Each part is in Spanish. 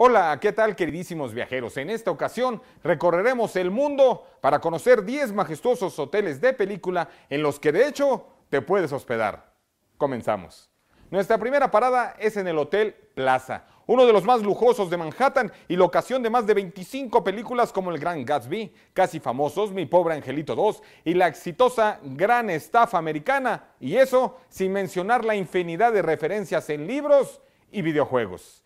Hola, ¿qué tal queridísimos viajeros? En esta ocasión recorreremos el mundo para conocer 10 majestuosos hoteles de película en los que de hecho te puedes hospedar. Comenzamos. Nuestra primera parada es en el Hotel Plaza, uno de los más lujosos de Manhattan y locación de más de 25 películas como El Gran Gatsby, Casi Famosos, Mi Pobre Angelito 2 y la exitosa Gran Estafa Americana, y eso sin mencionar la infinidad de referencias en libros y videojuegos.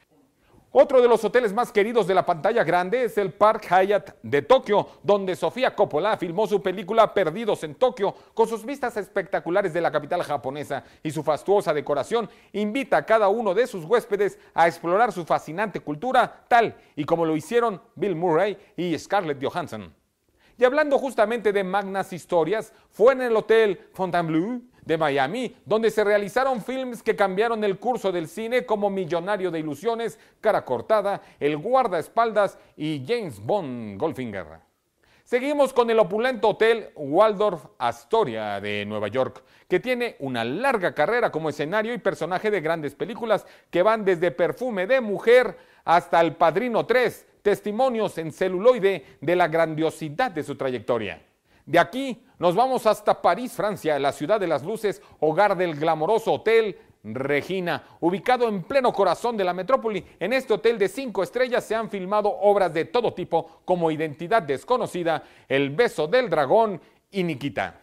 Otro de los hoteles más queridos de la pantalla grande es el Park Hyatt de Tokio, donde Sofía Coppola filmó su película Perdidos en Tokio, con sus vistas espectaculares de la capital japonesa y su fastuosa decoración invita a cada uno de sus huéspedes a explorar su fascinante cultura, tal y como lo hicieron Bill Murray y Scarlett Johansson. Y hablando justamente de magnas historias, fue en el Hotel Fontainebleau de Miami, donde se realizaron films que cambiaron el curso del cine como Millonario de Ilusiones, Cara Cortada, El Guardaespaldas y James Bond golfinger Seguimos con el opulento hotel Waldorf Astoria de Nueva York, que tiene una larga carrera como escenario y personaje de grandes películas que van desde Perfume de Mujer hasta El Padrino 3, testimonios en celuloide de la grandiosidad de su trayectoria. De aquí nos vamos hasta París, Francia, la ciudad de las luces, hogar del glamoroso hotel Regina, ubicado en pleno corazón de la metrópoli. En este hotel de cinco estrellas se han filmado obras de todo tipo, como Identidad desconocida, El beso del dragón y Nikita.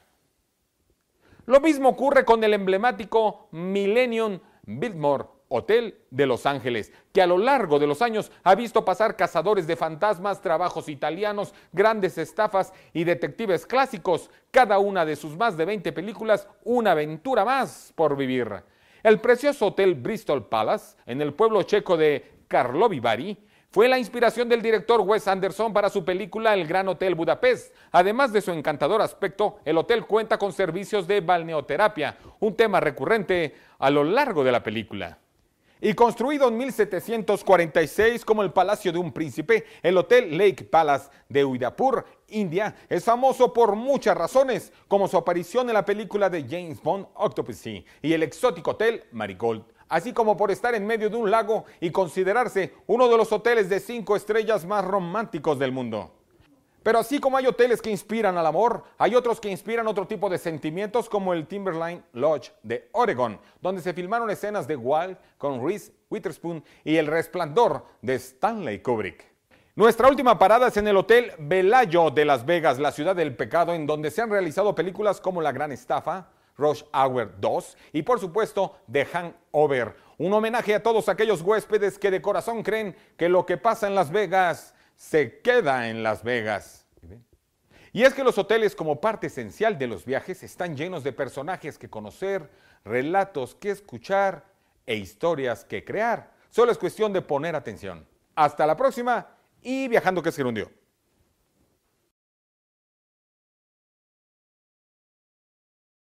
Lo mismo ocurre con el emblemático Millennium Biltmore, Hotel de Los Ángeles, que a lo largo de los años ha visto pasar cazadores de fantasmas, trabajos italianos, grandes estafas y detectives clásicos, cada una de sus más de 20 películas, una aventura más por vivir. El precioso Hotel Bristol Palace, en el pueblo checo de Karlovy Vary, fue la inspiración del director Wes Anderson para su película El Gran Hotel Budapest. Además de su encantador aspecto, el hotel cuenta con servicios de balneoterapia, un tema recurrente a lo largo de la película y construido en 1746 como el Palacio de un Príncipe, el Hotel Lake Palace de Udaipur, India, es famoso por muchas razones, como su aparición en la película de James Bond Octopussy y el exótico hotel Marigold, así como por estar en medio de un lago y considerarse uno de los hoteles de cinco estrellas más románticos del mundo. Pero así como hay hoteles que inspiran al amor, hay otros que inspiran otro tipo de sentimientos como el Timberline Lodge de Oregon, donde se filmaron escenas de Wild con Reese Witherspoon y El Resplandor de Stanley Kubrick. Nuestra última parada es en el Hotel Velayo de Las Vegas, la ciudad del pecado, en donde se han realizado películas como La Gran Estafa, Rush Hour 2 y por supuesto The Hangover, un homenaje a todos aquellos huéspedes que de corazón creen que lo que pasa en Las Vegas se queda en Las Vegas. Y es que los hoteles como parte esencial de los viajes están llenos de personajes que conocer, relatos que escuchar e historias que crear. Solo es cuestión de poner atención. Hasta la próxima y viajando que se hundió.